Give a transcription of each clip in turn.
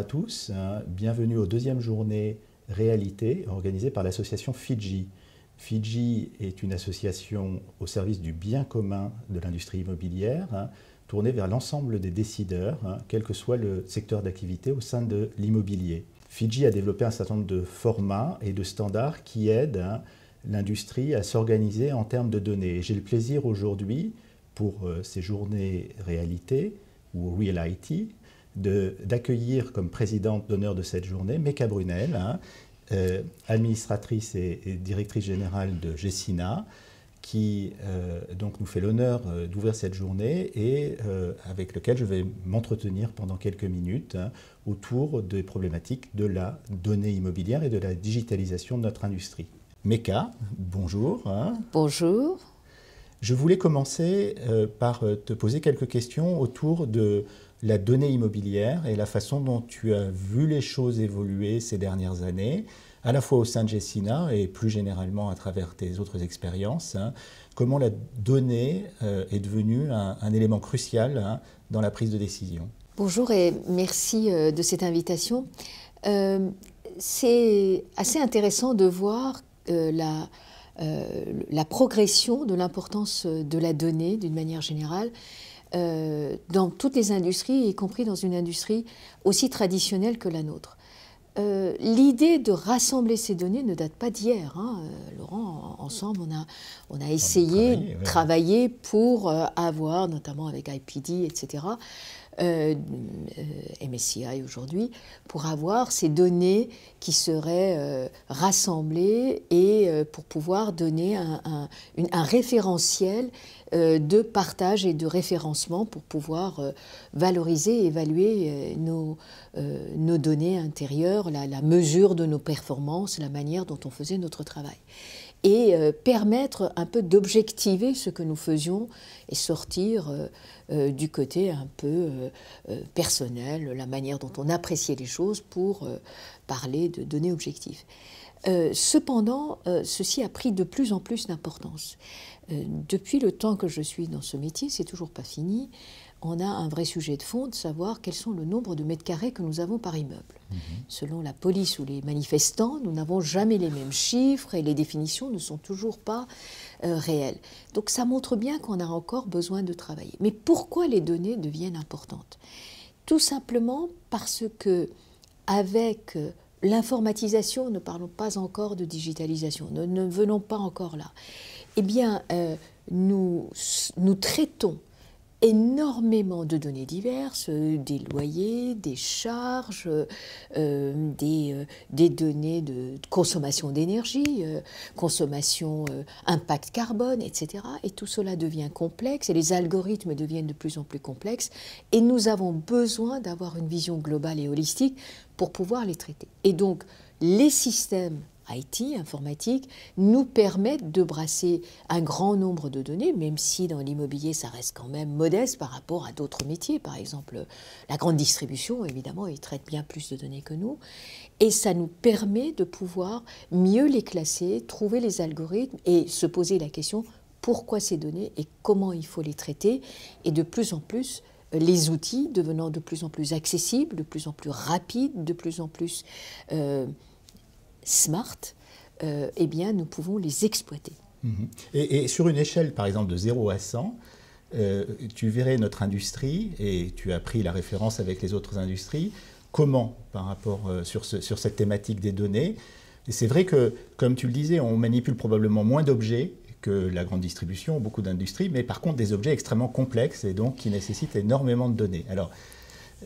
à tous, hein. bienvenue aux deuxième journée réalité organisée par l'association Fidji. Fidji est une association au service du bien commun de l'industrie immobilière, hein, tournée vers l'ensemble des décideurs, hein, quel que soit le secteur d'activité au sein de l'immobilier. Fidji a développé un certain nombre de formats et de standards qui aident l'industrie à s'organiser en termes de données. J'ai le plaisir aujourd'hui, pour euh, ces journées réalité, ou Real IT, d'accueillir comme présidente d'honneur de cette journée Meka Brunel, hein, euh, administratrice et, directrice générale de Gessina, qui euh, donc nous fait l'honneur euh, d'ouvrir cette journée et avec lequel je vais m'entretenir pendant quelques minutes hein, autour des problématiques de la donnée immobilière et de la digitalisation de notre industrie. Meka, bonjour. Hein. Bonjour. Je voulais commencer par te poser quelques questions autour de la donnée immobilière et la façon dont tu as vu les choses évoluer ces dernières années, à la fois au sein de Gessina et plus généralement à travers tes autres expériences, hein. comment la donnée euh, est devenue un, élément crucial hein, dans la prise de décision. Bonjour et merci euh, de cette invitation. Euh, c'est assez intéressant de voir la progression de l'importance de la donnée d'une manière générale euh, dans toutes les industries, y compris dans une industrie aussi traditionnelle que la nôtre. Euh, l'idée de rassembler ces données ne date pas d'hier. Hein. Euh, Laurent, ensemble, on a, on a essayé de travailler, pour avoir, notamment avec IPD, etc., euh, euh, MSCI aujourd'hui, pour avoir ces données qui seraient euh, rassemblées et pour pouvoir donner un, référentiel de partage et de référencement pour pouvoir valoriser et évaluer nos, données intérieures, la mesure de nos performances, la manière dont on faisait notre travail et euh, permettre un peu d'objectiver ce que nous faisions et sortir euh, euh, du côté un peu personnel, la manière dont on appréciait les choses pour parler de données objectives. cependant, ceci a pris de plus en plus d'importance. Euh, depuis le temps que je suis dans ce métier, c'est toujours pas fini, on a un vrai sujet de fond de savoir quels sont le nombre de mètres carrés que nous avons par immeuble. Mhm. Selon la police ou les manifestants, nous n'avons jamais les mêmes chiffres et les définitions ne sont toujours pas euh, réelles. Donc ça montre bien qu'on a encore besoin de travailler. Mais pourquoi les données deviennent importantes Tout simplement parce que avec euh, l'informatisation, ne parlons pas encore de digitalisation, nous ne venons pas encore là eh bien, euh, nous, traitons énormément de données diverses, euh, des loyers, des charges, euh, des, des, données de consommation d'énergie, consommation impact carbone, etc. Et tout cela devient complexe et les algorithmes deviennent de plus en plus complexes et nous avons besoin d'avoir une vision globale et holistique pour pouvoir les traiter. Et donc les systèmes IT, informatique, nous permettent de brasser un grand nombre de données, même si dans l'immobilier, ça reste quand même modeste par rapport à d'autres métiers. Par exemple, la grande distribution, évidemment, ils traitent bien plus de données que nous. Et ça nous permet de pouvoir mieux les classer, trouver les algorithmes et se poser la question pourquoi ces données et comment il faut les traiter. Et de plus en plus, les outils devenant de plus en plus accessibles, de plus en plus rapides, de plus en plus... Euh, smart, euh, eh bien, nous pouvons les exploiter. Mhm. Et, sur une échelle, par exemple, de 0 à 100, euh, tu verrais notre industrie, et tu as pris la référence avec les autres industries, comment par rapport euh, sur, cette thématique des données Et c'est vrai que, comme tu le disais, on manipule probablement moins d'objets que la grande distribution, beaucoup d'industries, mais par contre des objets extrêmement complexes et donc qui nécessitent énormément de données. Alors,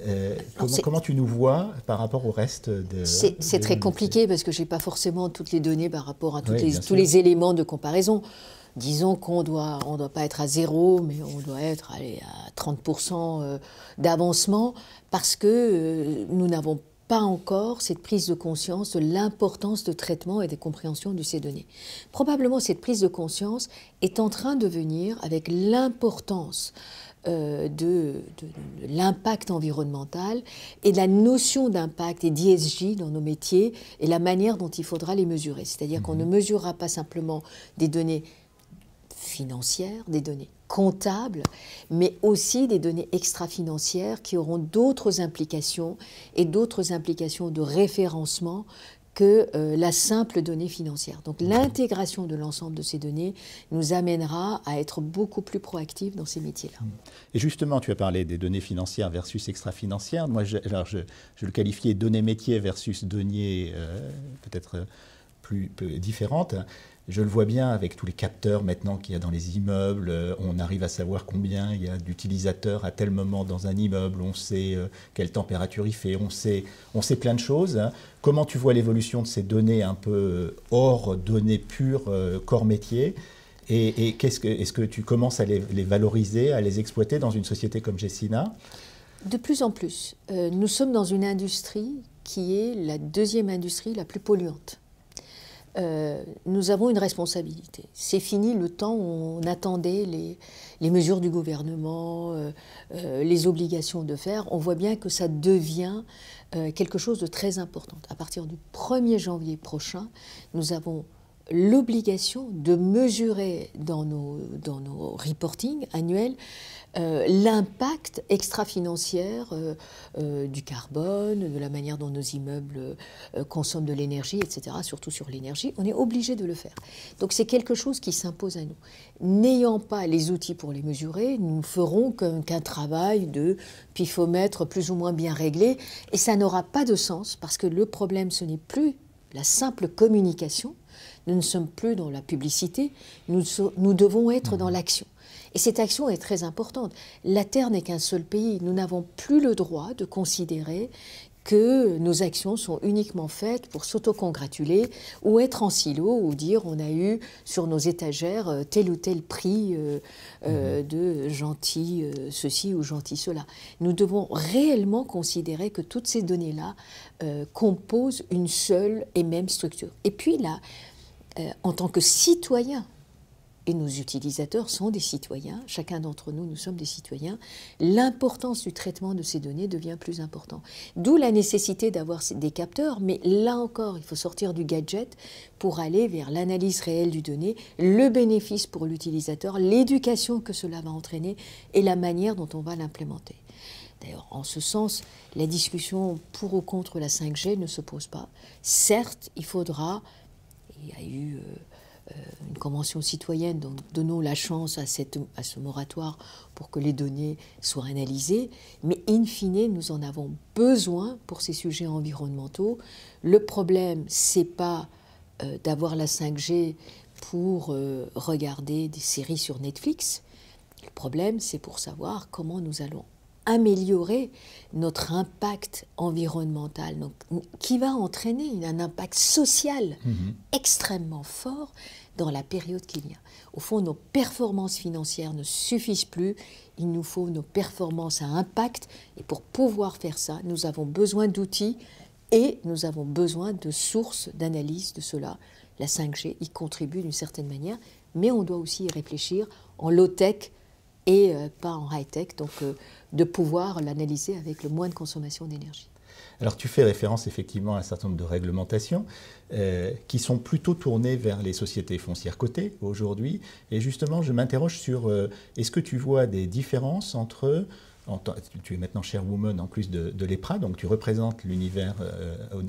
euh, comment, comment, tu nous vois par rapport au reste de... C'est très compliqué parce que je n'ai pas forcément toutes les données par rapport à les, tous les éléments de comparaison. Disons qu'on doit, ne on doit pas être à zéro, mais on doit être allez, à 30% euh, d'avancement parce que euh, nous n'avons pas encore cette prise de conscience de l'importance de traitement et des compréhensions de ces données. Probablement cette prise de conscience est en train de venir avec l'importance euh, de, l'impact environnemental et de la notion d'impact et d'ISJ dans nos métiers et la manière dont il faudra les mesurer. C'est-à-dire qu'on ne mhm. mesurera pas simplement des données financières, des données comptables, mais aussi des données extra-financières qui auront d'autres implications et d'autres implications de référencement que euh, la simple donnée financière. Donc l'intégration de l'ensemble de ces données nous amènera à être beaucoup plus proactifs dans ces métiers-là. Et justement, tu as parlé des données financières versus extra-financières. Moi, je, je, le qualifiais données métiers versus données euh, peut-être euh, plus différentes. Je le vois bien avec tous les capteurs maintenant qu'il y a dans les immeubles. Euh, on arrive à savoir combien il y a d'utilisateurs à tel moment dans un immeuble. On sait euh, quelle température il fait. On sait, on sait plein de choses. Comment tu vois l'évolution de ces données un peu euh, hors données pures corps métier Et, qu'est-ce que, est-ce que tu commences à les, valoriser, à les exploiter dans une société comme Jessina De plus en plus. nous sommes dans une industrie qui est la deuxième industrie la plus polluante euh, nous avons une responsabilité. C'est fini le temps où on attendait les, mesures du gouvernement, euh, euh, les obligations de faire. On voit bien que ça devient quelque chose de très important. À partir du 1er janvier prochain, nous avons l'obligation de mesurer dans nos, dans nos reporting annuels euh, l'impact extra financière euh, euh, du carbone, de la manière dont nos immeubles consomment de l'énergie, etc., surtout sur l'énergie, on est obligé de le faire. Donc c'est quelque chose qui s'impose à nous. N'ayant pas les outils pour les mesurer, nous ne ferons qu'un travail de pifomètre plus ou moins bien réglé, et ça n'aura pas de sens parce que le problème, ce n'est plus la simple communication, nous ne sommes plus dans la publicité, nous, nous devons être dans mhm. l'action. Et cette action est très importante. La Terre n'est qu'un seul pays. Nous n'avons plus le droit de considérer que nos actions sont uniquement faites pour s'autocongratuler ou être en silo ou dire on a eu sur nos étagères euh, tel ou tel prix euh, euh, mhm. de gentil ceci ou gentil cela. Nous devons réellement considérer que toutes ces données-là composent une seule et même structure. Et puis là, euh, en tant que citoyens, et nos utilisateurs sont des citoyens, chacun d'entre nous, nous sommes des citoyens, l'importance du traitement de ces données devient plus importante. D'où la nécessité d'avoir des capteurs, mais là encore, il faut sortir du gadget pour aller vers l'analyse réelle du donné, le bénéfice pour l'utilisateur, l'éducation que cela va entraîner et la manière dont on va l'implémenter. D'ailleurs, en ce sens, la discussion pour ou contre la 5G ne se pose pas. Certes, il faudra il y a eu euh, euh, une convention citoyenne, donc donnons la chance à, cette, à ce moratoire pour que les données soient analysées, mais in fine, nous en avons besoin pour ces sujets environnementaux. Le problème, ce n'est pas euh, d'avoir la 5G pour regarder des séries sur Netflix. Le problème, c'est pour savoir comment nous allons améliorer notre impact environnemental, donc, qui va entraîner un impact social mhm. extrêmement fort dans la période qu'il y a. Au fond, nos performances financières ne suffisent plus, il nous faut nos performances à impact, et pour pouvoir faire ça, nous avons besoin d'outils et nous avons besoin de sources d'analyse de cela. La 5G y contribue d'une certaine manière, mais on doit aussi y réfléchir en low-tech, et euh, pas en high-tech, donc euh, de pouvoir l'analyser avec le moins de consommation d'énergie. Alors tu fais référence effectivement à un certain nombre de réglementations euh, qui sont plutôt tournées vers les sociétés foncières cotées aujourd'hui. Et justement, je m'interroge sur est-ce que tu vois des différences entre... tu es maintenant chairwoman en plus de, l'EPRA, donc tu représentes l'univers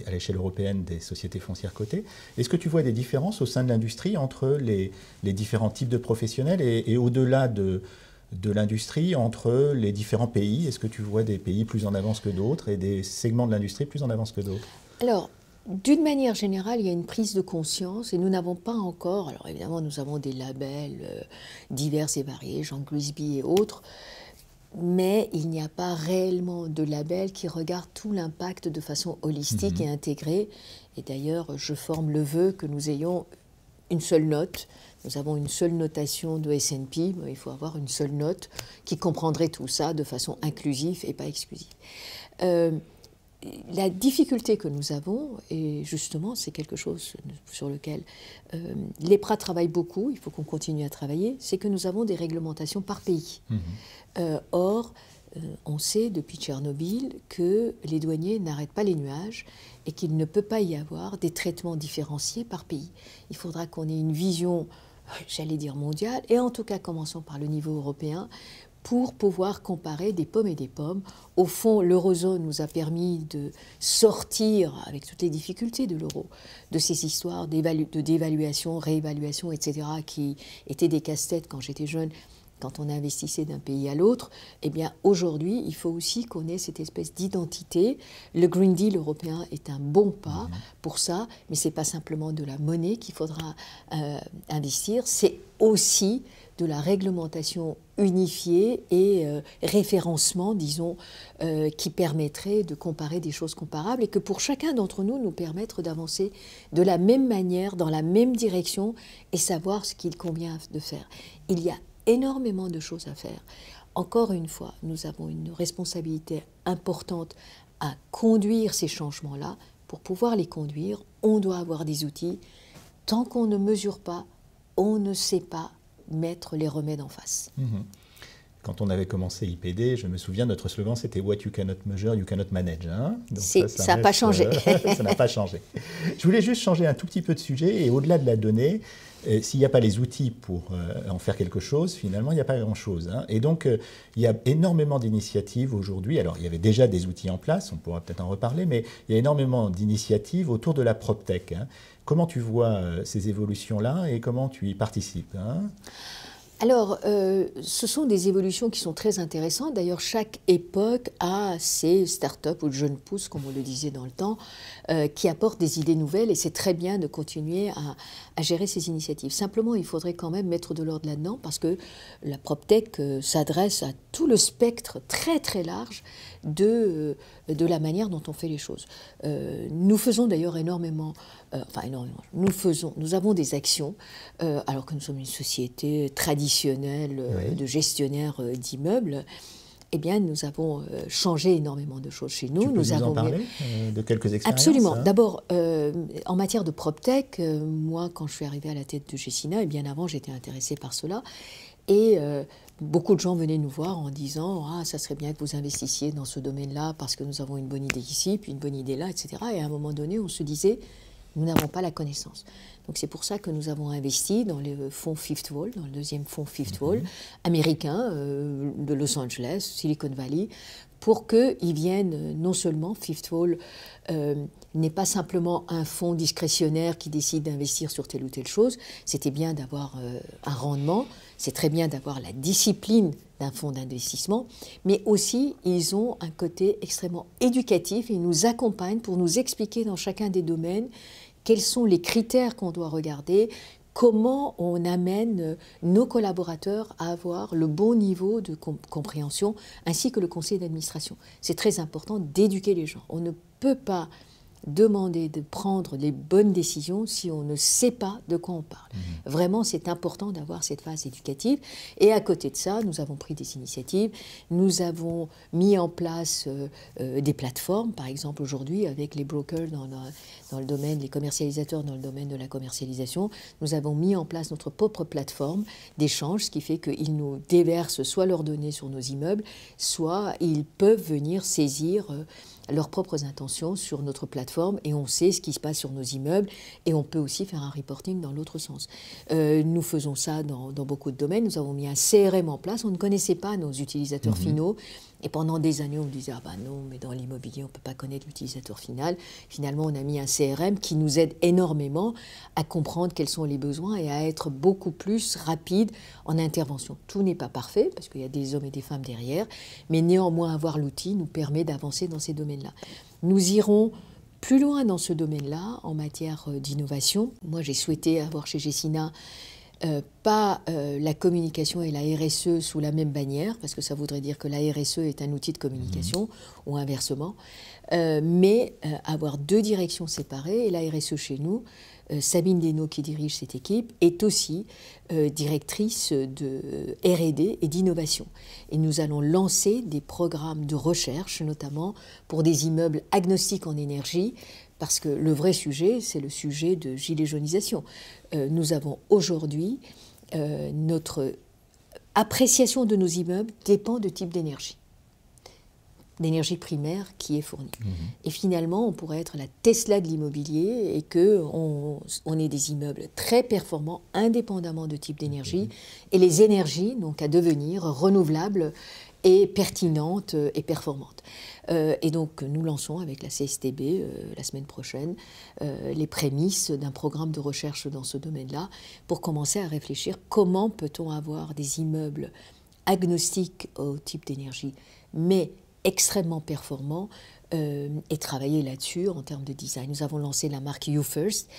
à l'échelle européenne des sociétés foncières cotées. Est-ce que tu vois des différences au sein de l'industrie entre les, différents types de professionnels et au-delà de, de l'industrie entre les différents pays Est-ce que tu vois des pays plus en avance que d'autres et des segments de l'industrie plus en avance que d'autres Alors, d'une manière générale, il y a une prise de conscience et nous n'avons pas encore, alors évidemment nous avons des labels euh, divers et variés, Jean Glisby et autres, mais il n'y a pas réellement de label qui regarde tout l'impact de façon holistique et mhm. intégrée. Et d'ailleurs, je forme le vœu que nous ayons une seule note nous avons une seule notation de S&P, il faut avoir une seule note qui comprendrait tout ça de façon inclusive et pas exclusive. Euh, la difficulté que nous avons, et justement c'est quelque chose sur lequel euh, les l'EPRA travaille beaucoup, il faut qu'on continue à travailler, c'est que nous avons des réglementations par pays. Mmh. Euh, or, on sait depuis Tchernobyl que les douaniers n'arrêtent pas les nuages et qu'il ne peut pas y avoir des traitements différenciés par pays. Il faudra qu'on ait une vision j'allais dire mondial, et en tout cas commençons par le niveau européen, pour pouvoir comparer des pommes et des pommes. Au fond, l'eurozone nous a permis de sortir, avec toutes les difficultés de l'euro, de ces histoires de dévaluation, réévaluation, etc., qui étaient des casse-têtes quand j'étais jeune quand on investissait d'un pays à l'autre, eh bien aujourd'hui, il faut aussi qu'on ait cette espèce d'identité. Le Green Deal européen est un bon pas mhm. pour ça, mais ce n'est pas simplement de la monnaie qu'il faudra euh, investir, c'est aussi de la réglementation unifiée et euh, référencement, disons, euh, qui permettrait de comparer des choses comparables et que pour chacun d'entre nous, nous permettre d'avancer de la même manière, dans la même direction et savoir ce qu'il convient de faire. Il y a énormément de choses à faire. Encore une fois, nous avons une responsabilité importante à conduire ces changements-là. Pour pouvoir les conduire, on doit avoir des outils. Tant qu'on ne mesure pas, on ne sait pas mettre les remèdes en face. Mhm. Quand on avait commencé IPD, je me souviens, notre slogan c'était What you cannot measure, you cannot manage. Hein ça n'a pas changé. Euh, ça n'a pas changé. Je voulais juste changer un tout petit peu de sujet et au-delà de la donnée, s'il n'y a pas les outils pour euh, en faire quelque chose, finalement, il n'y a pas grand-chose. Hein. Et donc, euh, il y a énormément d'initiatives aujourd'hui. Alors, il y avait déjà des outils en place, on pourra peut-être en reparler, mais il y a énormément d'initiatives autour de la PropTech. Hein. Comment tu vois euh, ces évolutions-là et comment tu y participes hein alors, euh, ce sont des évolutions qui sont très intéressantes. D'ailleurs, chaque époque a ses start-up ou jeunes pousses, comme on le disait dans le temps, euh, qui apportent des idées nouvelles et c'est très bien de continuer à, gérer ces initiatives. Simplement, il faudrait quand même mettre de l'ordre là-dedans parce que la PropTech euh, s'adresse à tout le spectre très très large de, de la manière dont on fait les choses. Euh, nous faisons d'ailleurs énormément, euh, enfin énormément, nous faisons, nous avons des actions, euh, alors que nous sommes une société traditionnelle de gestionnaires d'immeubles. Eh bien, nous avons changé énormément de choses chez nous. Tu peux nous, avons en parler, de quelques expériences. Absolument. Hein D'abord, en matière de PropTech, moi, quand je suis arrivée à la tête de Gessina, et eh bien avant, j'étais intéressée par cela. Et beaucoup de gens venaient nous voir en disant Ah, ça serait bien que vous investissiez dans ce domaine-là parce que nous avons une bonne idée ici, puis une bonne idée là, etc. Et à un moment donné, on se disait Nous n'avons pas la connaissance. Donc c'est pour ça que nous avons investi dans le fonds Fifth Wall, dans le deuxième fonds Fifth mhm. Wall américain euh, de Los Angeles, Silicon Valley, pour qu'ils viennent euh, non seulement Fifth Wall euh, n'est pas simplement un fonds discrétionnaire qui décide d'investir sur telle ou telle chose, c'était bien d'avoir euh, un rendement, c'est très bien d'avoir la discipline d'un fonds d'investissement, mais aussi ils ont un côté extrêmement éducatif et ils nous accompagnent pour nous expliquer dans chacun des domaines quels sont les critères qu'on doit regarder, comment on amène euh, nos collaborateurs à avoir le bon niveau de compréhension, ainsi que le conseil d'administration. C'est très important d'éduquer les gens. On ne peut pas demander de prendre les bonnes décisions si on ne sait pas de quoi on parle. Mhm. Vraiment, c'est important d'avoir cette phase éducative. Et à côté de ça, nous avons pris des initiatives. Nous avons mis en place euh, euh, des plateformes, par exemple aujourd'hui avec les brokers dans, dans le domaine, les commercialisateurs dans le domaine de la commercialisation. Nous avons mis en place notre propre plateforme d'échange, ce qui fait qu'ils nous déversent soit leurs données sur nos immeubles, soit ils peuvent venir saisir. Euh, leurs propres intentions sur notre plateforme et on sait ce qui se passe sur nos immeubles et on peut aussi faire un reporting dans l'autre sens. Euh, nous faisons ça dans, beaucoup de domaines. Nous avons mis un CRM en place. On ne connaissait pas nos utilisateurs mhm. finaux. Et pendant des années, on me disait, ah ben non, mais dans l'immobilier, on ne peut pas connaître l'utilisateur final. Finalement, on a mis un CRM qui nous aide énormément à comprendre quels sont les besoins et à être beaucoup plus rapide en intervention. Tout n'est pas parfait, parce qu'il y a des hommes et des femmes derrière, mais néanmoins, avoir l'outil nous permet d'avancer dans ces domaines-là. Nous irons plus loin dans ce domaine-là en matière euh, d'innovation. Moi, j'ai souhaité avoir chez Jessina. Euh, pas euh, la communication et la RSE sous la même bannière, parce que ça voudrait dire que la RSE est un outil de communication, mhm. ou inversement, euh, mais avoir deux directions séparées, et la RSE chez nous, Sabine Desnaux qui dirige cette équipe, est aussi directrice de RD et d'innovation. Et nous allons lancer des programmes de recherche, notamment pour des immeubles agnostiques en énergie, parce que le vrai sujet, c'est le sujet de gilet jaunisation. Euh, nous avons aujourd'hui euh, notre appréciation de nos immeubles dépend de type d'énergie, d'énergie primaire qui est fournie. Mhm. Et finalement, on pourrait être la Tesla de l'immobilier et que on, est des immeubles très performants indépendamment de type d'énergie mhm. et les énergies donc à devenir renouvelables et pertinente euh, et performante. Euh, et donc nous lançons avec la CSTB euh, la semaine prochaine les prémices d'un programme de recherche dans ce domaine-là pour commencer à réfléchir comment peut-on avoir des immeubles agnostiques au type d'énergie mais extrêmement performants et travailler là-dessus en termes de design. Nous avons lancé la marque U-First.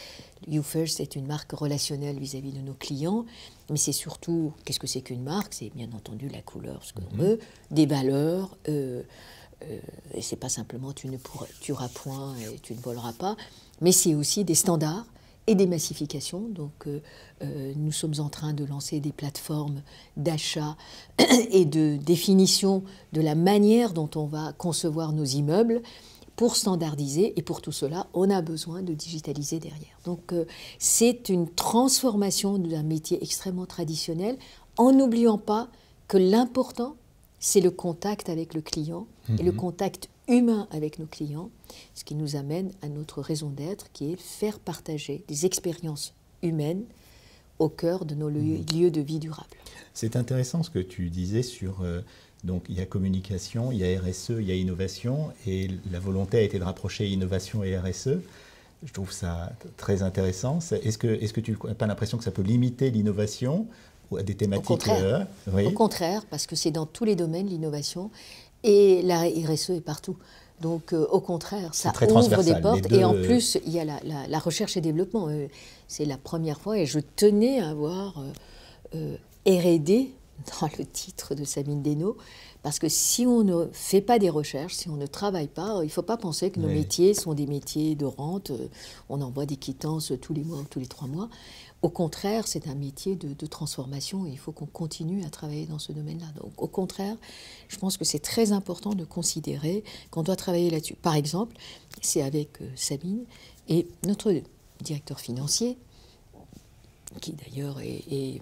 You first est une marque relationnelle vis à -vis de nos clients mais c'est surtout, qu'est-ce que c'est qu'une marque C'est bien entendu la couleur, ce que l'on mhm. veut, des valeurs. Euh, euh, et c'est pas simplement tu ne pourras, tu point et tu ne voleras pas, mais c'est aussi des standards et des massifications. Donc, euh, euh, nous sommes en train de lancer des plateformes d'achat et de définition de la manière dont on va concevoir nos immeubles pour standardiser et pour tout cela, on a besoin de digitaliser derrière. Donc euh, c'est une transformation d'un métier extrêmement traditionnel en n'oubliant pas que l'important, c'est le contact avec le client et le mhm. contact humain avec nos clients, ce qui nous amène à notre raison d'être qui est faire partager des expériences humaines au cœur de nos lieux, mhm. de vie durable. C'est intéressant ce que tu disais sur... Euh, donc il y a communication, il y a RSE, il y a innovation, et la volonté a été de rapprocher innovation et RSE. Je trouve ça très intéressant. Est-ce que, est que tu n'as pas l'impression que ça peut limiter l'innovation à des thématiques Au contraire, euh, Au contraire parce que c'est dans tous les domaines l'innovation, et la RSE est partout. Donc, euh, au contraire, ça ouvre des portes. Et en euh, plus, il y a la, recherche et développement. c'est la première fois, et je tenais à avoir R&D dans le titre de Sabine Desno, parce que si on ne fait pas des recherches, si on ne travaille pas, il ne faut pas penser que nos métiers sont des métiers de rente, euh, on envoie des quittances tous les mois ou tous les trois mois. Au contraire, c'est un métier de, transformation et il faut qu'on continue à travailler dans ce domaine-là. Donc, au contraire, je pense que c'est très important de considérer qu'on doit travailler là-dessus. Par exemple, c'est avec euh, Sabine et notre directeur financier, qui d'ailleurs est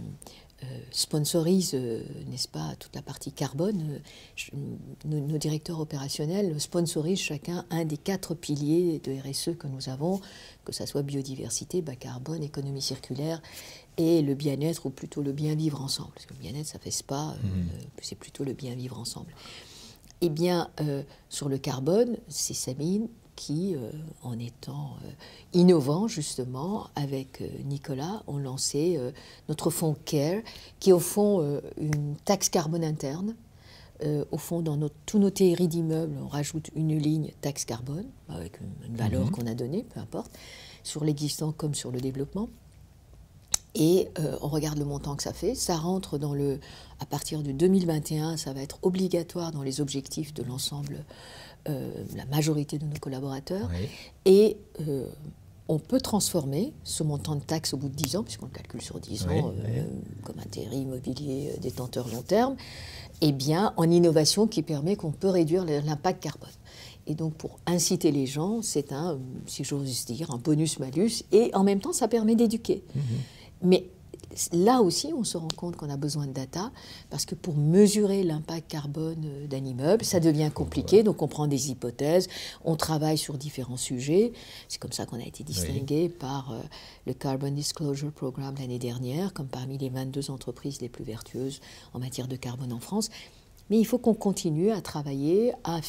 euh, sponsorise, euh, n'est-ce pas, toute la partie carbone. Euh, nos, directeurs opérationnels sponsorisent chacun un des quatre piliers de RSE que nous avons, que ça soit biodiversité, bas carbone, économie circulaire et le bien-être, ou plutôt le bien vivre ensemble. Parce que le bien-être, ça fait spa, mmh. c'est plutôt le bien vivre ensemble. Eh bien, sur le carbone, c'est Sabine, qui, euh, en étant euh, innovant innovants justement avec euh, Nicolas, ont lancé notre fonds CARE, qui est au fond une taxe carbone interne. au fond, dans notre, tous nos théories d'immeubles, on rajoute une ligne taxe carbone, avec une, valeur mhm. qu'on a donnée, peu importe, sur l'existant comme sur le développement. Et on regarde le montant que ça fait. Ça rentre dans le. À partir de 2021, ça va être obligatoire dans les objectifs de l'ensemble euh, la majorité de nos collaborateurs. Et euh, on peut transformer ce montant de taxe au bout de 10 ans, puisqu'on le calcule sur 10 ans, euh, comme un comme immobilier détenteur long terme, et eh bien, en innovation qui permet qu'on peut réduire l'impact carbone. Et donc, pour inciter les gens, c'est un, si j'ose dire, un bonus-malus, et en même temps, ça permet d'éduquer. Mmh Mais là aussi, on se rend compte qu'on a besoin de data, parce que pour mesurer l'impact carbone euh, d'un immeuble, ça devient compliqué, donc on prend des hypothèses, on travaille sur différents sujets. C'est comme ça qu'on a été distingué par euh, le Carbon Disclosure Program l'année dernière, comme parmi les 22 entreprises les plus vertueuses en matière de carbone en France. Mais il faut qu'on continue à travailler, à,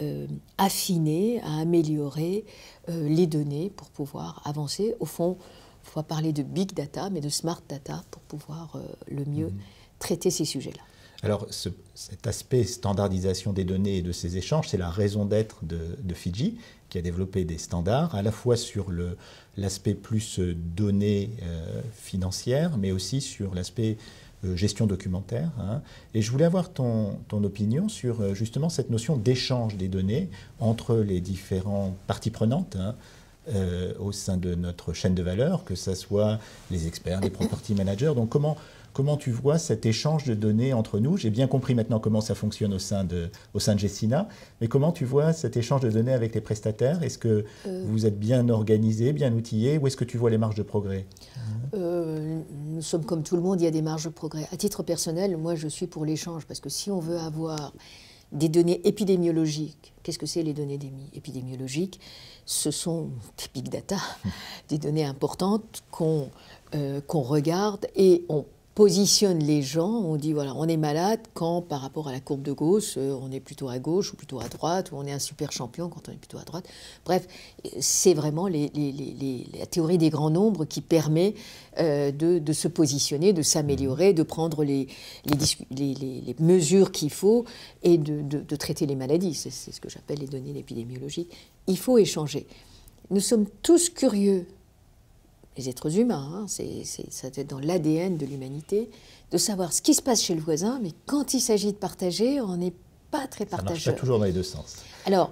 euh, affiner, à améliorer les données pour pouvoir avancer. Au fond, il faut parler de big data, mais de smart data pour pouvoir euh, le mieux mhm. traiter ces sujets-là. Alors, cet aspect standardisation des données et de ces échanges, c'est la raison d'être de, Fiji qui a développé des standards, à la fois sur l'aspect plus euh, données euh, financières, mais aussi sur l'aspect gestion documentaire. Hein. Et je voulais avoir ton, opinion sur justement cette notion d'échange des données entre les différentes parties prenantes. Hein. Euh, au sein de notre chaîne de valeur, que ce soit les experts, les property managers. Donc comment, comment tu vois cet échange de données entre nous J'ai bien compris maintenant comment ça fonctionne au sein de, au sein de Gessina, mais comment tu vois cet échange de données avec les prestataires Est-ce que euh. vous êtes bien organisé, bien outillé, Où est-ce que tu vois les marges de progrès euh, Nous sommes comme tout le monde, il y a des marges de progrès. À titre personnel, moi je suis pour l'échange, parce que si on veut avoir des données épidémiologiques. Qu'est-ce que c'est les données épidémiologiques Ce sont des big data, hum. des données importantes qu'on euh, regarde et on positionne les gens. On dit, voilà, on est malade quand, par rapport à la courbe de gauche euh, on est plutôt à gauche ou plutôt à droite, ou on est un super champion quand on est plutôt à droite. Bref, c'est vraiment la théorie des grands nombres qui permet euh, de, se positionner, de s'améliorer, de prendre les, mesures qu'il faut et de, traiter les maladies. C'est ce que j'appelle les données épidémiologiques. Il faut échanger. Nous sommes tous curieux les êtres humains, hein, c'est, ça doit être dans l'ADN de l'humanité, de savoir ce qui se passe chez le voisin, mais quand il s'agit de partager, on n'est pas très partageur. Ça marche toujours dans les deux sens. Alors,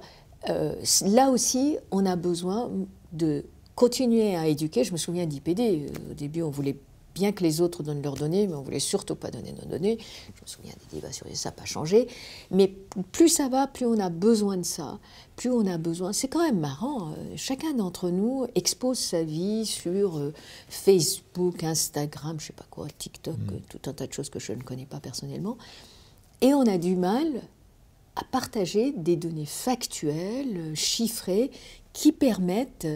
euh, là aussi, on a besoin de continuer à éduquer. Je me souviens d'IPD. Euh, au début, on voulait bien que les autres donnent leurs données, mais on ne voulait surtout pas donner nos données. Je me souviens des débats sur ça n'a pas changé. Mais plus ça va, plus on a besoin de ça, plus on a besoin. C'est quand même marrant. Euh, chacun d'entre nous expose sa vie sur euh, Facebook, Instagram, je ne sais pas quoi, TikTok, mm. tout un tas de choses que je ne connais pas personnellement. Et on a du mal à partager des données factuelles, euh, chiffrées, qui permettent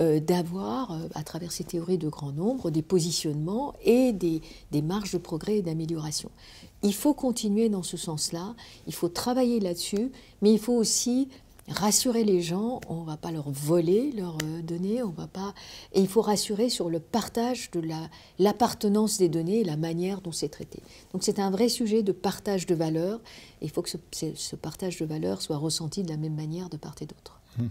euh, d'avoir, euh, à travers ces théories de grand nombre, des positionnements et des, marges de progrès et d'amélioration. Il faut continuer dans ce sens-là, il faut travailler là-dessus, mais il faut aussi rassurer les gens, on ne va pas leur voler leurs euh, données, on va pas... et il faut rassurer sur le partage de l'appartenance des données et la manière dont c'est traité. Donc c'est un vrai sujet de partage de valeurs, et il faut que ce, partage de valeurs soit ressenti de la même manière de part et d'autre. Mmh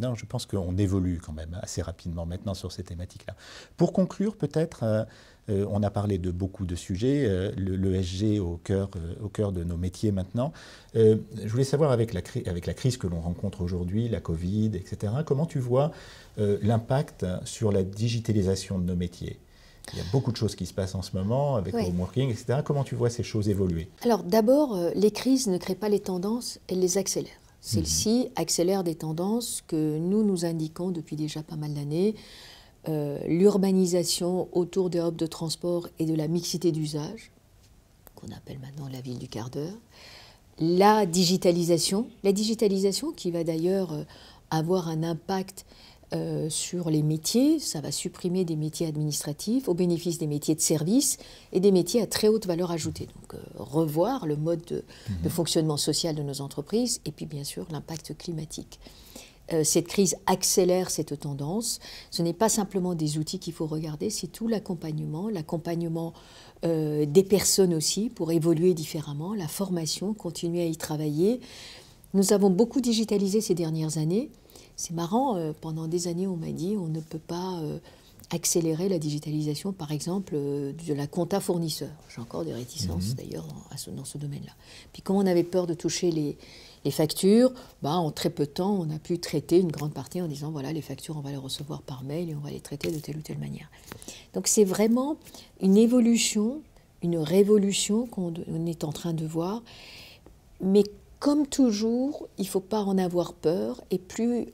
non, je pense qu'on évolue quand même assez rapidement maintenant sur ces thématiques-là. Pour conclure, peut-être, euh, euh, on a parlé de beaucoup de sujets, euh, le l'ESG au, cœur, au cœur de nos métiers maintenant. je voulais savoir, avec la, avec la crise que l'on rencontre aujourd'hui, la Covid, etc., comment tu vois l'impact sur la digitalisation de nos métiers il y a beaucoup de choses qui se passent en ce moment avec le working, etc. Comment tu vois ces choses évoluer Alors d'abord, les crises ne créent pas les tendances, elles les accélèrent. Celle-ci mhm. accélère des tendances que nous nous indiquons depuis déjà pas mal d'années. Euh, l'urbanisation autour des hubs de transport et de la mixité d'usage, qu'on appelle maintenant la ville du quart d'heure. La digitalisation, la digitalisation qui va d'ailleurs euh, avoir un impact euh, sur les métiers. Ça va supprimer des métiers administratifs au bénéfice des métiers de service et des métiers à très haute valeur ajoutée. Donc euh, revoir le mode de, mhm. fonctionnement social de nos entreprises et puis bien sûr l'impact climatique. Euh, cette crise accélère cette tendance. Ce n'est pas simplement des outils qu'il faut regarder, c'est tout l'accompagnement, l'accompagnement des personnes aussi pour évoluer différemment, la formation, continuer à y travailler. Nous avons beaucoup digitalisé ces dernières années. C'est marrant, euh, pendant des années, on m'a dit on ne peut pas euh, accélérer la digitalisation, par exemple, euh, de la compta fournisseur. J'ai encore des réticences, mhm. d'ailleurs, dans, ce, ce domaine-là. Puis, quand on avait peur de toucher les, factures, bah, en très peu de temps, on a pu traiter une grande partie en disant voilà, les factures, on va les recevoir par mail et on va les traiter de telle ou telle manière. Donc, c'est vraiment une évolution, une révolution qu'on est en train de voir. Mais comme toujours, il ne faut pas en avoir peur et plus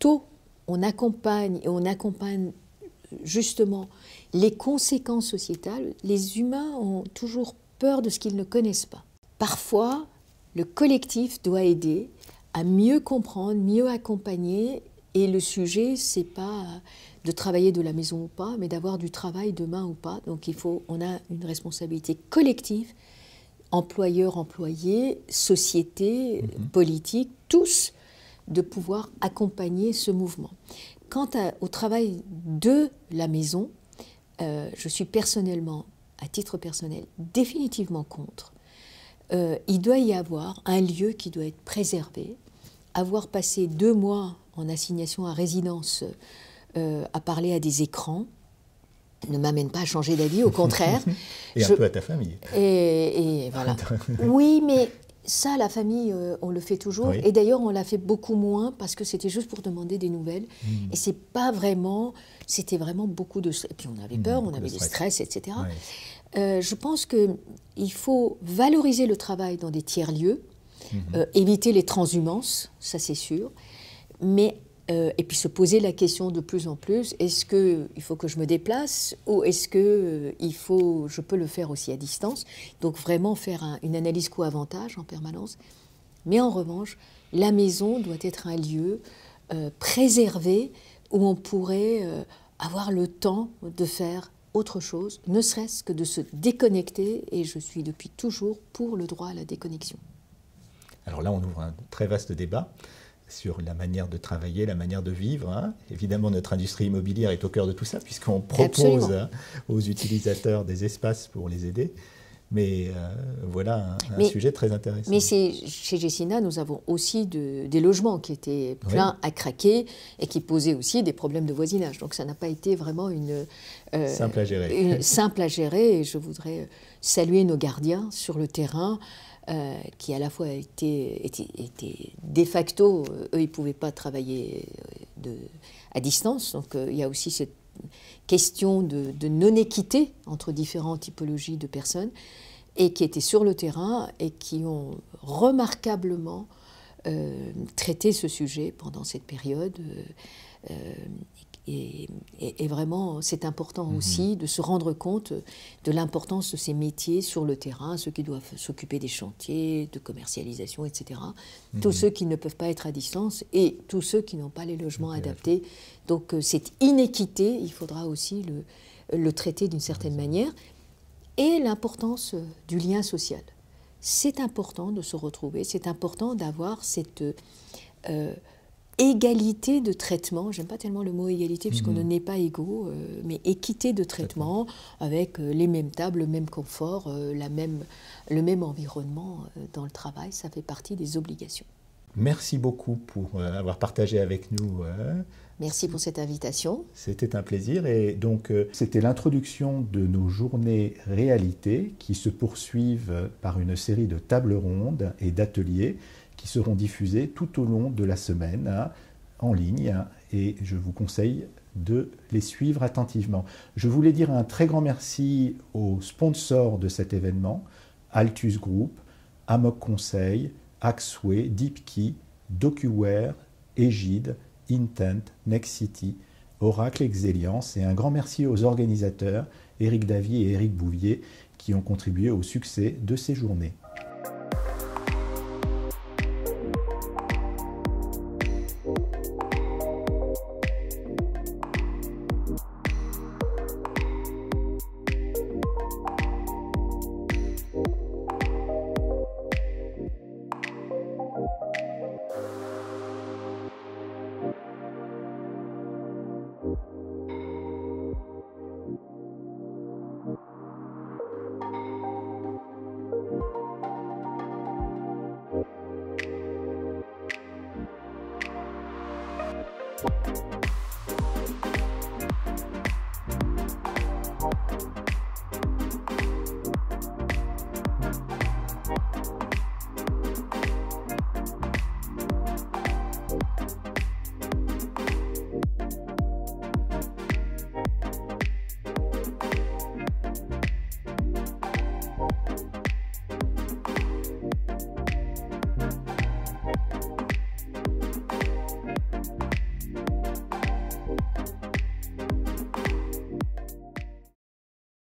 tôt on accompagne et on accompagne justement les conséquences sociétales, les humains ont toujours peur de ce qu'ils ne connaissent pas. Parfois, le collectif doit aider à mieux comprendre, mieux accompagner et le sujet, c'est pas de travailler de la maison ou pas, mais d'avoir du travail demain ou pas. Donc il faut, on a une responsabilité collective, employeur, employé, société, mhm. politique, tous de pouvoir accompagner ce mouvement. Quant au travail de la maison, euh, je suis personnellement, à titre personnel, définitivement contre. Euh, il doit y avoir un lieu qui doit être préservé. Avoir passé deux mois en assignation à résidence euh, à parler à des écrans, ne m'amène pas à changer d'avis, au contraire. et un peu à ta famille. Et, et voilà. oui, mais ça, la famille, euh, on le fait toujours. Et d'ailleurs, on l'a fait beaucoup moins parce que c'était juste pour demander des nouvelles. Hmm. Et c'est pas vraiment. C'était vraiment beaucoup de. Et puis on avait hmm, peur, on avait du stress, etc. Euh, je pense qu'il faut valoriser le travail dans des tiers-lieux, hmm. euh, éviter les transhumances, ça c'est sûr, mais euh, et puis se poser la question de plus en plus, est-ce qu'il faut que je me déplace ou est-ce que euh, il faut, je peux le faire aussi à distance Donc vraiment faire une analyse coût-avantage en permanence. Mais en revanche, la maison doit être un lieu euh, préservé où on pourrait avoir le temps de faire autre chose, ne serait-ce que de se déconnecter, et je suis depuis toujours pour le droit à la déconnexion. Alors là, on ouvre un très vaste débat sur la manière de travailler, la manière de vivre. Hein. Évidemment, notre industrie immobilière est au cœur de tout ça, puisqu'on propose hein, aux utilisateurs des espaces pour les aider. Mais euh, voilà un, sujet très intéressant. Mais chez Jessina, nous avons aussi des logements qui étaient pleins à craquer et qui posaient aussi des problèmes de voisinage. Donc ça n'a pas été vraiment une, euh, simple, à gérer. simple à gérer. Et je voudrais saluer nos gardiens sur le terrain euh, qui à la fois étaient, de facto, euh, eux, ils ne pouvaient pas travailler euh, de, à distance. Donc il y a aussi cette question de, non-équité entre différentes typologies de personnes et qui étaient sur le terrain et qui ont remarquablement traité ce sujet pendant cette période, et, vraiment, c'est important mhm. aussi de se rendre compte de l'importance de ces métiers sur le terrain, ceux qui doivent s'occuper des chantiers, de commercialisation, etc. Tous mhm. ceux qui ne peuvent pas être à distance et tous ceux qui n'ont pas les logements adaptés. Donc euh, cette inéquité, il faudra aussi le, le traiter d'une certaine manière. Et l'importance du lien social. C'est important de se retrouver, c'est important d'avoir cette... Euh, égalité de traitement, j'aime pas tellement le mot égalité puisqu'on mhm. ne n'est pas égaux, euh, mais équité de traitement avec euh, les mêmes tables, le même confort, euh, la même, le même environnement dans le travail, ça fait partie des obligations. Merci beaucoup pour avoir partagé avec nous. Merci pour cette invitation. C'était un plaisir et donc c'était l'introduction de nos journées réalité qui se poursuivent par une série de tables rondes et d'ateliers qui seront diffusés tout au long de la semaine hein, en ligne hein, et je vous conseille de les suivre attentivement. Je voulais dire un très grand merci aux sponsors de cet événement, Altus Group, Amok Conseil, Axway, DeepKey, DocuWare, Egide, Intent, NextCity, Oracle Exelliance et un grand merci aux organisateurs Eric Davy et Eric Bouvier qui ont contribué au succès de ces journées.